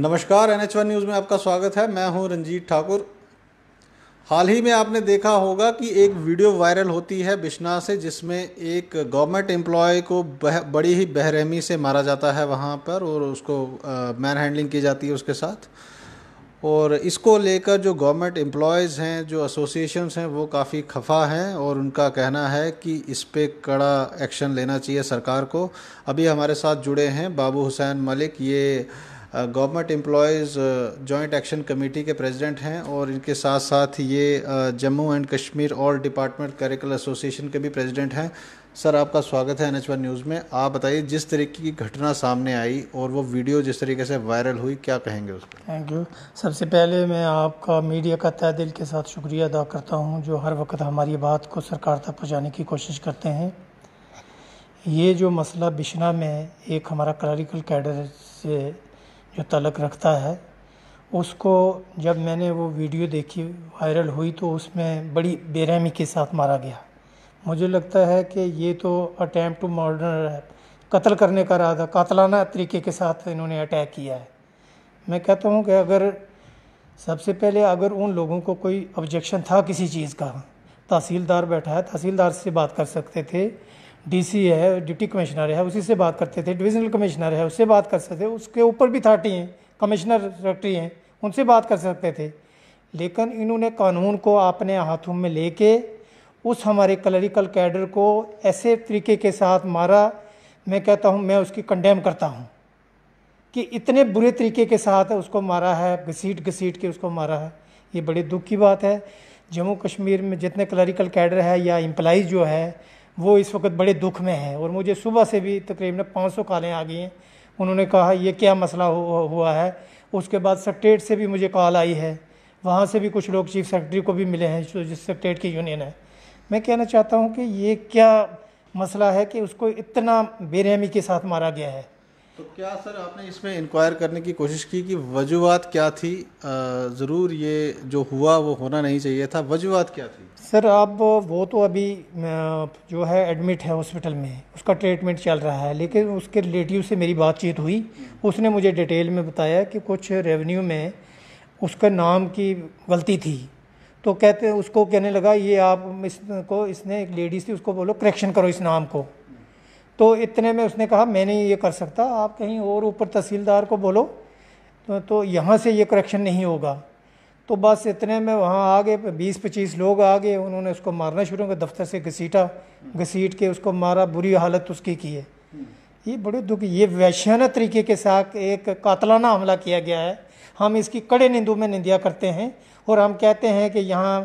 नमस्कार N H one news में आपका स्वागत है मैं हूं रंजीत ठाकुर हाल ही में आपने देखा होगा कि एक वीडियो वायरल होती है बिश्ना से जिसमें एक गवर्नमेंट एम्प्लॉय को बह, बड़ी ही बहरहमी से मारा जाता है वहां पर और उसको मैन हैंडलिंग की जाती है उसके साथ और इसको लेकर जो गवर्नमेंट एम्प्लॉयज़ हैं जो एसोसिएशन हैं वो काफ़ी खफा हैं और उनका कहना है कि इस पर कड़ा एक्शन लेना चाहिए सरकार को अभी हमारे साथ जुड़े हैं बाबू हुसैन मलिक ये government employees joint action committee के प्रेसिडेंट हैं और इनके साथ साथ ये Jammu and Kashmir all department curricular association के भी प्रेसिडेंट हैं सर आपका स्वागत है एन एच न्यूज़ में आप बताइए जिस तरीके की घटना सामने आई और वो वीडियो जिस तरीके से वायरल हुई क्या कहेंगे उस पर थैंक यू सबसे पहले मैं आपका मीडिया का तय दिल के साथ शुक्रिया अदा करता हूँ जो हर वक्त हमारी बात को सरकार तक पहुँचाने की कोशिश करते हैं ये जो मसला बिशना में एक हमारा क्लरिकल कैडर से जो तलक रखता है उसको जब मैंने वो वीडियो देखी वायरल हुई तो उसमें बड़ी बेरहमी के साथ मारा गया मुझे लगता है कि ये तो अटैम्प्ट टू मर्डर है कत्ल करने का था कातलाना तरीके के साथ इन्होंने अटैक किया है मैं कहता हूँ कि अगर सबसे पहले अगर उन लोगों को कोई ऑब्जेक्शन था किसी चीज़ का तहसीलदार बैठा है तहसीलदार से बात कर सकते थे डीसी है डिप्टी कमिश्नर है उसी से बात करते थे डिविजनल कमिश्नर है उससे बात कर सकते थे उसके ऊपर भी थर्टी हैं कमिश्नर सेक्रेटरी हैं उनसे बात कर सकते थे लेकिन इन्होंने कानून को अपने हाथों में लेके उस हमारे क्लरिकल कैडर को ऐसे तरीके के साथ मारा मैं कहता हूँ मैं उसकी कंडेम करता हूँ कि इतने बुरे तरीके के साथ उसको मारा है घसीट घसीट के उसको मारा है ये बड़े दुख की बात है जम्मू कश्मीर में जितने क्लरिकल कैडर है या एम्प्लाइज जो है वो इस वक्त बड़े दुख में हैं और मुझे सुबह से भी तकरीबन पाँच सौ कॉलें आ गई हैं उन्होंने कहा ये क्या मसला हुआ है उसके बाद सेक्ट्रेट से भी मुझे कॉल आई है वहाँ से भी कुछ लोग चीफ सेक्रेटरी को भी मिले हैं जो जिस सेक्ट्रेट की यूनियन है मैं कहना चाहता हूँ कि ये क्या मसला है कि उसको इतना बेरहमी के साथ मारा गया है तो क्या सर आपने इसमें इंक्वायर करने की कोशिश की कि वजूहत क्या थी ज़रूर ये जो हुआ वो होना नहीं चाहिए था वजूहत क्या थी सर अब वो तो अभी जो है एडमिट है हॉस्पिटल में उसका ट्रीटमेंट चल रहा है लेकिन उसके रिलेटिव से मेरी बातचीत हुई उसने मुझे डिटेल में बताया कि कुछ रेवेन्यू में उसका नाम की गलती थी तो कहते उसको कहने लगा ये आप इसको इसने एक लेडीज़ थी उसको बोलो करेक्शन करो इस नाम को तो इतने में उसने कहा मैं नहीं ये कर सकता आप कहीं और ऊपर तहसीलदार को बोलो तो, तो यहाँ से ये करेक्शन नहीं होगा तो बस इतने में वहाँ आ गए बीस पच्चीस लोग आ गए उन्होंने उसको मारना शुरू किया दफ्तर से घसीटा घसीट के उसको मारा बुरी हालत उसकी की है ये बड़े दुख ये वैश्याना तरीके के साथ एक कातलाना हमला किया गया है हम इसकी कड़े निंदू में निंदिया करते हैं और हम कहते हैं कि यहाँ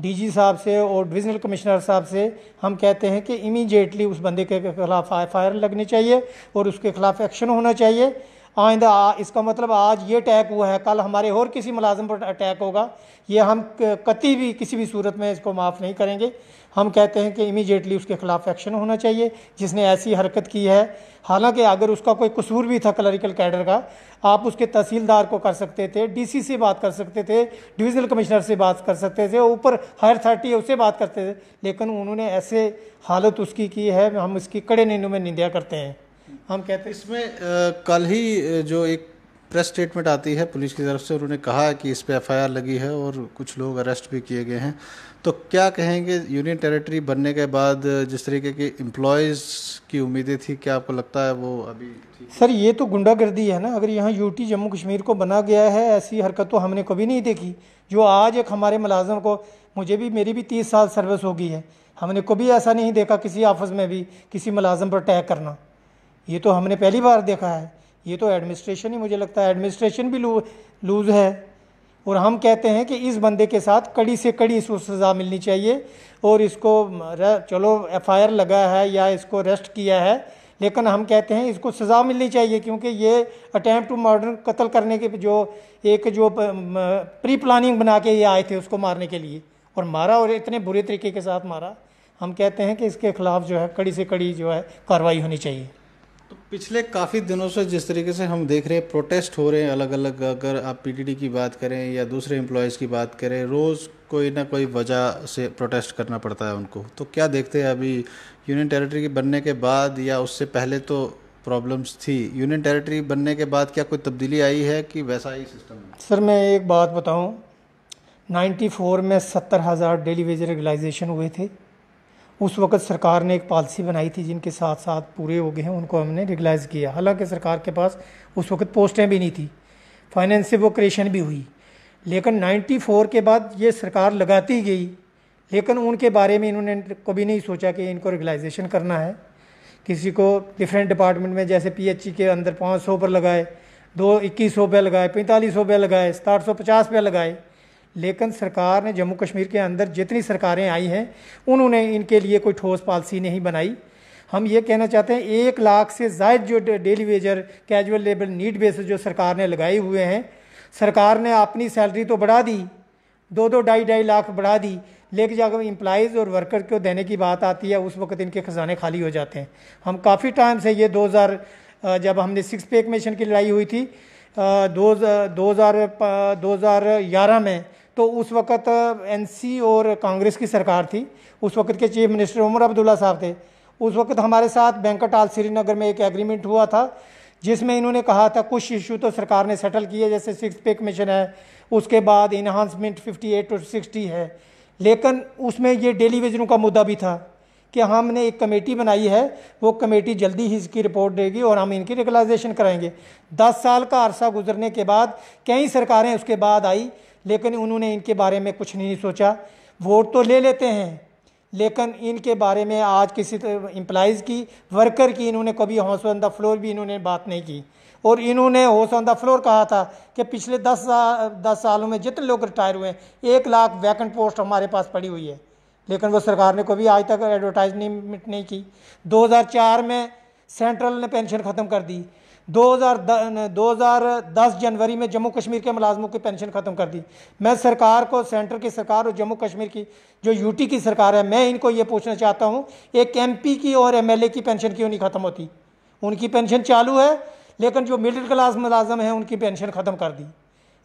डीजी साहब से और डिविजनल कमिश्नर साहब से हम कहते हैं कि इमीजिएटली उस बंदे के खिलाफ फायर लगनी चाहिए और उसके खिलाफ एक्शन होना चाहिए आइंदा इसका मतलब आज ये अटैक हुआ है कल हमारे और किसी मुलाजम पर अटैक होगा ये हम कति भी किसी भी सूरत में इसको माफ़ नहीं करेंगे हम कहते हैं कि इमीजिएटली उसके ख़िलाफ़ एक्शन होना चाहिए जिसने ऐसी हरकत की है हालांकि अगर उसका कोई कसूर भी था क्लरिकल कैडर का आप उसके तहसीलदार को कर सकते थे डीसी से बात कर सकते थे डिविज़नल कमिश्नर से बात कर सकते थे ऊपर हायर अथॉरिटी उससे बात करते थे लेकिन उन्होंने ऐसे हालत उसकी की है हम इसकी कड़े निंदों में निंदा करते हैं हम कहते हैं इसमें कल ही जो एक प्रेस स्टेटमेंट आती है पुलिस की तरफ से उन्होंने कहा कि इस पर एफ लगी है और कुछ लोग अरेस्ट भी किए गए हैं तो क्या कहेंगे यूनियन टेरिटरी बनने के बाद जिस तरीके के एम्प्लॉयज़ की उम्मीदें थी क्या आपको लगता है वो अभी सर ये तो गुंडागर्दी है ना अगर यहाँ यूटी जम्मू कश्मीर को बना गया है ऐसी हरकत तो हमने कभी नहीं देखी जो आज एक हमारे मुलाजम को मुझे भी मेरी भी तीस साल सर्विस होगी है हमने कभी ऐसा नहीं देखा किसी ऑफिस में भी किसी मुलाजम पर अटैक करना ये तो हमने पहली बार देखा है ये तो एडमिनिस्ट्रेशन ही मुझे लगता है एडमिनिस्ट्रेशन भी लू, लूज है और हम कहते हैं कि इस बंदे के साथ कड़ी से कड़ी इसको सज़ा मिलनी चाहिए और इसको चलो एफ लगा है या इसको अरेस्ट किया है लेकिन हम कहते हैं इसको सज़ा मिलनी चाहिए क्योंकि ये अटैम्प्ट टू मर्डर कत्ल करने के जो एक जो प्री प्लानिंग बना के ये आए थे उसको मारने के लिए और मारा और इतने बुरे तरीके के साथ मारा हम कहते हैं कि इसके खिलाफ जो है कड़ी से कड़ी जो है कार्रवाई होनी चाहिए पिछले काफ़ी दिनों से जिस तरीके से हम देख रहे हैं प्रोटेस्ट हो रहे हैं अलग अलग अगर आप पीटीडी की बात करें या दूसरे एम्प्लॉयज़ की बात करें रोज़ कोई ना कोई वजह से प्रोटेस्ट करना पड़ता है उनको तो क्या देखते हैं अभी यूनियन टेरिटरी के बनने के बाद या उससे पहले तो प्रॉब्लम्स थी यूनियन टेरिटरी बनने के बाद क्या कोई तब्दीली आई है कि वैसा ही सिस्टम सर मैं एक बात बताऊँ 94 में सत्तर हज़ार डेली वेज रेगुलाइजेशन हुए थे उस वक्त सरकार ने एक पॉलिसी बनाई थी जिनके साथ साथ पूरे हो गए हैं उनको हमने रिगलाइज किया हालांकि सरकार के पास उस वक्त पोस्टें भी नहीं थी फाइनेंस से वो क्रिएशन भी हुई लेकिन 94 के बाद ये सरकार लगाती गई लेकिन उनके बारे में इन्होंने कभी नहीं सोचा कि इनको रिगलाइजेशन करना है किसी को डिफरेंट डिपार्टमेंट में जैसे पी के अंदर पाँच सौ पर लगाए दो इक्कीस सौ रुपये लगाए पैंतालीस सौ रुपये लगाए साठ सौ पचास रुपये लगाए लेकिन सरकार ने जम्मू कश्मीर के अंदर जितनी सरकारें आई हैं उन्होंने इनके लिए कोई ठोस पॉलिसी नहीं बनाई हम ये कहना चाहते हैं एक लाख से जायद जो daily wager casual labour need basis जो सरकार ने लगाए हुए हैं सरकार ने अपनी सैलरी तो बढ़ा दी दो दो ढाई ढाई लाख बढ़ा दी लेकिन जब इम्प्लाइज़ और वर्कर को देने की बात आती है उस वक्त इनके ख़जाने खाली हो जाते हैं हम काफ़ी टाइम से ये 2000 जब हमने सिक्स पे कमीशन की लड़ाई हुई थी दो, दो हज़ार दो हज़ार ग्यारह में तो उस वक़्त एनसी और कांग्रेस की सरकार थी उस वक़्त के चीफ मिनिस्टर उमर अब्दुल्ला साहब थे उस वक़्त हमारे साथ बैंकट आल श्रीनगर में एक एग्रीमेंट हुआ था जिसमें इन्होंने कहा था कुछ इशू तो सरकार ने सेटल किए जैसे सिक्स पे कमीशन है उसके बाद इन्हांसमेंट 58 और सिक्सटी है लेकिन उसमें ये डेली वेजरों का मुद्दा भी था कि हमने एक कमेटी बनाई है वो कमेटी जल्दी ही इसकी रिपोर्ट देगी और हम इनकी रिकलाइजेशन कराएंगे दस साल का अरसा गुजरने के बाद कई सरकारें उसके बाद आई लेकिन उन्होंने इनके बारे में कुछ नहीं सोचा वोट तो ले लेते हैं लेकिन इनके बारे में आज किसी एम्प्लाइज़ तो की वर्कर की इन्होंने कभी हौस ऑन द फ्लोर भी इन्होंने बात नहीं की और इन्होंने हौस ऑन द फ्लोर कहा था कि पिछले दस दस सालों में जितने लोग रिटायर हुए हैं एक लाख वैकेंट पोस्ट हमारे पास पड़ी हुई है लेकिन वो सरकार ने कभी आज तक एडवर्टाइज नहीं नहीं की दो में सेंट्रल ने पेंशन ख़त्म कर दी हज़ार दस जनवरी में जम्मू कश्मीर के मुलाजमों की पेंशन ख़त्म कर दी मैं सरकार को सेंटर की सरकार और जम्मू कश्मीर की जो यूटी की सरकार है मैं इनको ये पूछना चाहता हूँ एक एमपी की और एमएलए की पेंशन क्यों नहीं ख़त्म होती उनकी पेंशन चालू है लेकिन जो मिडिल क्लास मुलाजम हैं उनकी पेंशन ख़त्म कर दी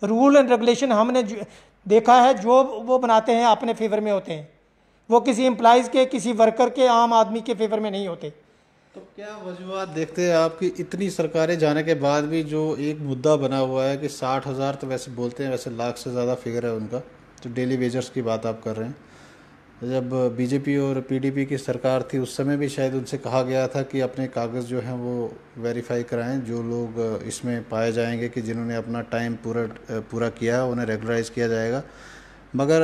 रूल एंड रेगुलेशन हमने देखा है जो वो बनाते हैं अपने फेवर में होते हैं वो किसी एम्प्लाइज के किसी वर्कर के आम आदमी के फेवर में नहीं होते तो क्या वजूहत देखते हैं आपकी इतनी सरकारें जाने के बाद भी जो एक मुद्दा बना हुआ है कि साठ हज़ार तो वैसे बोलते हैं वैसे लाख से ज़्यादा फिगर है उनका तो डेली वेजर्स की बात आप कर रहे हैं जब बीजेपी और पीडीपी की सरकार थी उस समय भी शायद उनसे कहा गया था कि अपने कागज़ जो हैं वो वेरीफाई कराएं जो लोग इसमें पाए जाएंगे कि जिन्होंने अपना टाइम पूरा पूरा किया उन्हें रेगुलराइज किया जाएगा मगर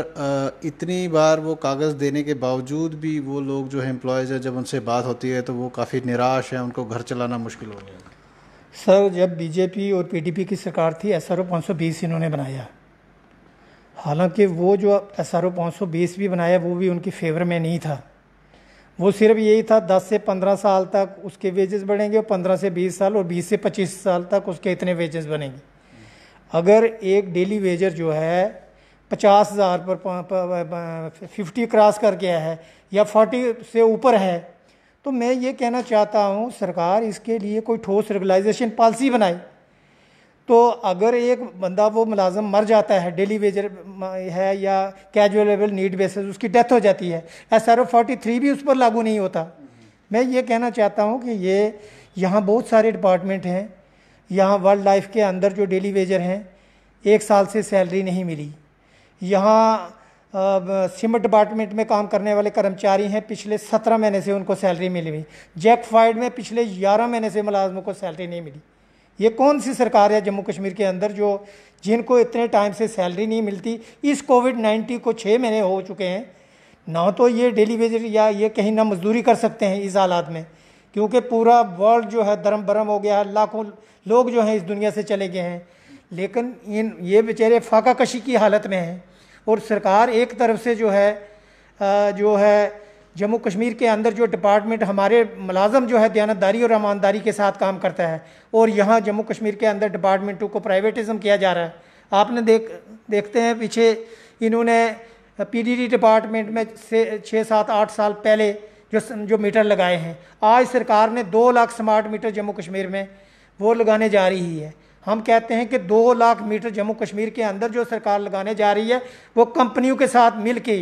इतनी बार वो कागज़ देने के बावजूद भी वो लोग जो है एम्प्लॉयज़ है जब उनसे बात होती है तो वो काफ़ी निराश हैं उनको घर चलाना मुश्किल हो गया सर जब बीजेपी और पीडीपी की सरकार थी एस आर ओ इन्होंने बनाया हालांकि वो जो एस आर ओ भी बनाया वो भी उनकी फेवर में नहीं था वो सिर्फ यही था 10 से 15 साल तक उसके वेजेस बढ़ेंगे और 15 से 20 साल और 20 से 25 साल तक उसके इतने वेजेस बनेंगे अगर एक डेली वेजर जो है पचास हज़ार पर फिफ्टी क्रॉस कर गया है या फोर्टी से ऊपर है तो मैं ये कहना चाहता हूँ सरकार इसके लिए कोई ठोस रेगुलाइजेशन पॉलिसी बनाए तो अगर एक बंदा वो मुलाजम मर जाता है डेली वेजर है या कैजुअल लेवल नीड बेसिस उसकी डेथ हो जाती है S R O forty three भी उस पर लागू नहीं होता मैं ये कहना चाहता हूँ कि ये यहाँ बहुत सारे डिपार्टमेंट हैं यहाँ वाइल्ड लाइफ के अंदर जो डेली वेजर हैं एक साल से सैलरी नहीं मिली यहाँ सिमट डिपार्टमेंट में काम करने वाले कर्मचारी हैं पिछले सत्रह महीने से उनको सैलरी मिली हुई जैक फाइड में पिछले ग्यारह महीने से मुलाजमों को सैलरी नहीं मिली ये कौन सी सरकार है जम्मू कश्मीर के अंदर जो जिनको इतने टाइम से सैलरी नहीं मिलती इस कोविड नाइन्टीन को छः महीने हो चुके हैं ना तो ये डेली वेज या ये कहीं ना मजदूरी कर सकते हैं इस हालात में क्योंकि पूरा वर्ल्ड जो है धर्म भरम हो गया है लाखों लोग जो हैं इस दुनिया से चले गए हैं लेकिन इन ये बेचारे फाका कशी की हालत में हैं और सरकार एक तरफ से जो है जो है जम्मू कश्मीर के अंदर जो डिपार्टमेंट हमारे मुलाजम जो है दयानतदारी और ईमानदारी के साथ काम करता है और यहाँ जम्मू कश्मीर के अंदर डिपार्टमेंटों को प्राइवेटिज़म किया जा रहा है आपने देख देखते हैं पीछे इन्होंने पीडीडी डिपार्टमेंट में से छः सात आठ साल पहले जो जो मीटर लगाए हैं आज सरकार ने दो लाख स्मार्ट मीटर जम्मू कश्मीर में वो लगाने जा रही है हम कहते हैं कि दो लाख मीटर जम्मू कश्मीर के अंदर जो सरकार लगाने जा रही है वो कंपनियों के साथ मिल के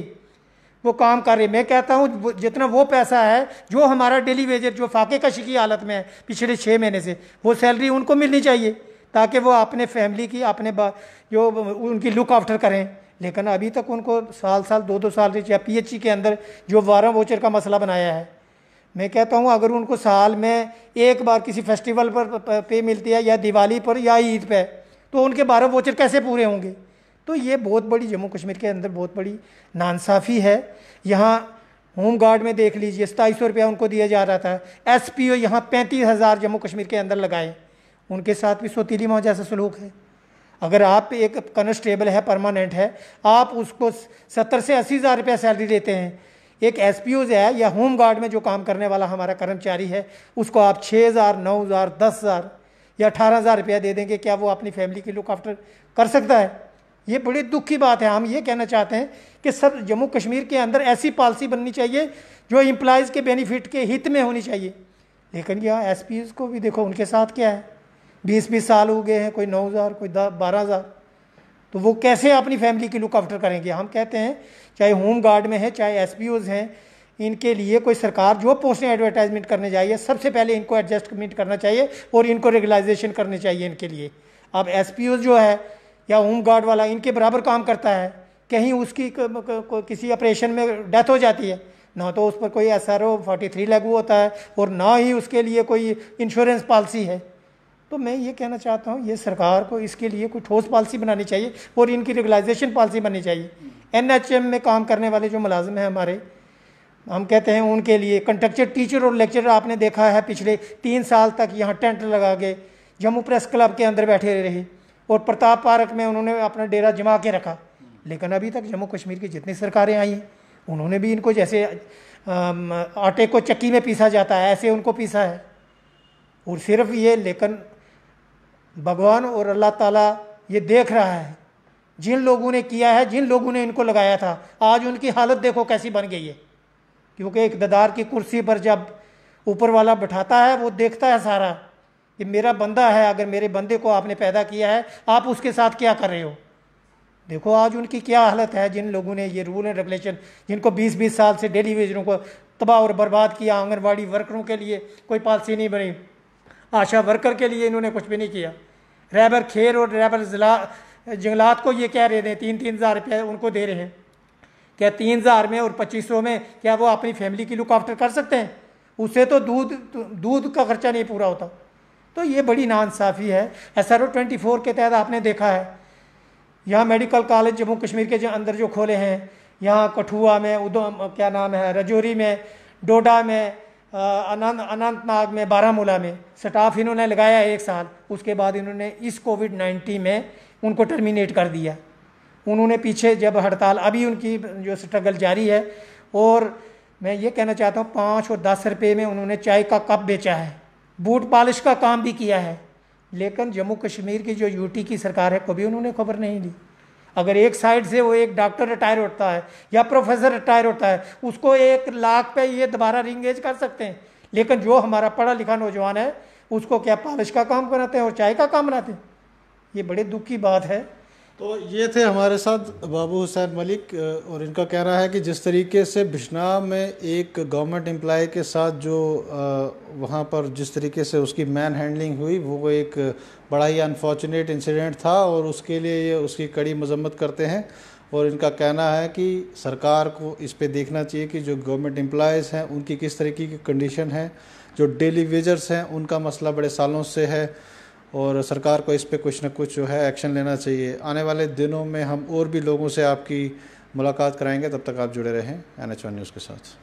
वो काम कर रही है मैं कहता हूँ जितना वो पैसा है जो हमारा डेली वेजर जो फाके कशी की हालत में है पिछले छः महीने से वो सैलरी उनको मिलनी चाहिए ताकि वो अपने फैमिली की अपने जो उनकी लुक आफ्टर करें लेकिन अभी तक उनको साल साल दो दो साल या पीएचई के अंदर जो वारा वोचर का मसला बनाया है मैं कहता हूँ अगर उनको साल में एक बार किसी फेस्टिवल पर पे मिलती है या दिवाली पर या ईद पर तो उनके बारह वोचर कैसे पूरे होंगे तो ये बहुत बड़ी जम्मू कश्मीर के अंदर बहुत बड़ी नानसाफ़ी है यहाँ होम गार्ड में देख लीजिए सताईस सौ रुपया उनको दिया जा रहा था एस पी ओ यहाँ पैंतीस हज़ार जम्मू कश्मीर के अंदर लगाए उनके साथ भी सोतीली माँ जैसा सलूक है अगर आप एक कॉन्स्टेबल है परमानेंट है आप उसको सत्तर से अस्सी हज़ार रुपया सैलरी देते हैं एक एस है या होम गार्ड में जो काम करने वाला हमारा कर्मचारी है उसको आप छः हज़ार नौ हज़ार दस हज़ार या अठारह हज़ार रुपया दे देंगे क्या वो अपनी फैमिली की लुक आफ्टर कर सकता है ये बड़ी दुख की बात है हम ये कहना चाहते हैं कि सब जम्मू कश्मीर के अंदर ऐसी पॉलिसी बननी चाहिए जो इम्प्लाइज़ के बेनिफिट के हित में होनी चाहिए लेकिन यहाँ एस को भी देखो उनके साथ क्या है बीस बीस साल हो गए हैं कोई नौ हज़ार कोई दस बारह हज़ार तो वो कैसे अपनी फैमिली की लुक आफ्टर करेंगे हम कहते हैं चाहे होम गार्ड में है चाहे एस हैं इनके लिए कोई सरकार जो पोस्टें एडवर्टाइजमेंट करने चाहिए सबसे पहले इनको एडजस्टमेंट करना चाहिए और इनको रेगुलाइजेशन करने चाहिए इनके लिए अब एस जो है या होम गार्ड वाला इनके बराबर काम करता है कहीं उसकी किसी ऑपरेशन में डेथ हो जाती है ना तो उस पर कोई S R O forty three लागू होता है और ना ही उसके लिए कोई इंश्योरेंस पॉलिसी है तो मैं ये कहना चाहता हूँ ये सरकार को इसके लिए कोई ठोस पॉलिसी बनानी चाहिए और इनकी रेगुलाइजेशन पॉलिसी बननी चाहिए एन में काम करने वाले जो मुलाजिम हैं हमारे हम कहते हैं उनके लिए कंटेक्चर टीचर और लेक्चर आपने देखा है पिछले तीन साल तक यहाँ टेंट लगा के जम्मू प्रेस क्लब के अंदर बैठे रहे और प्रताप पार्क में उन्होंने अपना डेरा जमा के रखा लेकिन अभी तक जम्मू कश्मीर की जितनी सरकारें आई हैं उन्होंने भी इनको जैसे आटे को चक्की में पीसा जाता है ऐसे उनको पीसा है और सिर्फ ये लेकिन भगवान और अल्लाह ताला ये देख रहा है जिन लोगों ने किया है जिन लोगों ने इनको लगाया था आज उनकी हालत देखो कैसी बन गई है क्योंकि इकतदार की कुर्सी पर जब ऊपर वाला बैठाता है वो देखता है सारा कि मेरा बंदा है अगर मेरे बंदे को आपने पैदा किया है आप उसके साथ क्या कर रहे हो देखो आज उनकी क्या हालत है जिन लोगों ने ये रूल एंड रेगुलेशन जिनको 20-20 साल से डेली वेजरों को तबाह और बर्बाद किया आंगनबाड़ी वर्करों के लिए कोई पॉलिसी नहीं बनी आशा वर्कर के लिए इन्होंने कुछ भी नहीं किया रहबर खेर और रैबर जिला जंगलात को ये कह रहे थे तीन तीन हज़ार रुपये उनको दे रहे हैं क्या तीन हज़ार में और पच्चीस सौ में क्या वो अपनी फैमिली की लुक आफ्टर कर सकते हैं उससे तो दूध दूध का खर्चा नहीं पूरा होता तो ये बड़ी नाानसाफ़ी है S R O twenty four के तहत आपने देखा है यहाँ मेडिकल कॉलेज जम्मू कश्मीर के जो अंदर जो खोले हैं यहाँ कठुआ में उधम क्या नाम है रजौरी में डोडा में अनंत अनंतनाग में बारामूला में स्टाफ इन्होंने लगाया एक साल उसके बाद इन्होंने इस कोविड नाइन्टीन में उनको टर्मिनेट कर दिया उन्होंने पीछे जब हड़ताल अभी उनकी जो स्ट्रगल जारी है और मैं ये कहना चाहता हूँ पाँच और दस रुपये में उन्होंने चाय का कप बेचा है बूट पॉलिश का काम भी किया है लेकिन जम्मू कश्मीर की जो यूटी की सरकार है कभी उन्होंने खबर नहीं दी अगर एक साइड से वो एक डॉक्टर रिटायर होता है या प्रोफेसर रिटायर होता है उसको एक लाख पे ये दोबारा रिंगेज कर सकते हैं लेकिन जो हमारा पढ़ा लिखा नौजवान है उसको क्या पालिश का काम कराते हैं और चाय का काम बनाते हैं ये बड़े दुख की बात है तो ये थे हमारे साथ बाबू हुसैन मलिक और इनका कहना है कि जिस तरीके से बिश्ना में एक गवर्नमेंट एम्प्लॉय के साथ जो वहाँ पर जिस तरीके से उसकी मैन हैंडलिंग हुई वो एक बड़ा ही अनफॉर्चुनेट इंसिडेंट था और उसके लिए ये उसकी कड़ी मजम्मत करते हैं और इनका कहना है कि सरकार को इस पे देखना चाहिए कि जो गवर्नमेंट एम्प्लॉयज़ हैं उनकी किस तरीके की कंडीशन है जो डेली वेजर्स हैं उनका मसला बड़े सालों से है और सरकार को इस पर कुछ ना कुछ जो है एक्शन लेना चाहिए आने वाले दिनों में हम और भी लोगों से आपकी मुलाकात कराएंगे तब तक आप जुड़े रहें एन एच वन न्यूज़ के साथ